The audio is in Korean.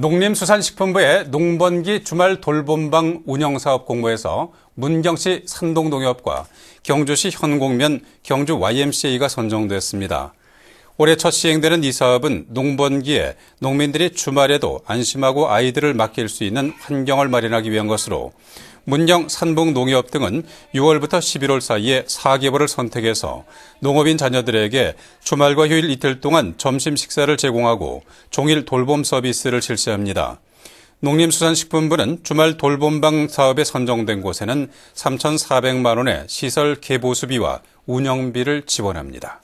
농림수산식품부의 농번기 주말 돌봄방 운영사업 공모에서 문경시 산동동협과 경주시 현곡면 경주 YMCA가 선정됐습니다. 올해 첫 시행되는 이 사업은 농번기에 농민들이 주말에도 안심하고 아이들을 맡길 수 있는 환경을 마련하기 위한 것으로 문경 산봉농협 등은 6월부터 11월 사이에 4개월을 선택해서 농업인 자녀들에게 주말과 휴일 이틀 동안 점심 식사를 제공하고 종일 돌봄 서비스를 실시합니다. 농림수산식품부는 주말 돌봄방 사업에 선정된 곳에는 3,400만 원의 시설 개보수비와 운영비를 지원합니다.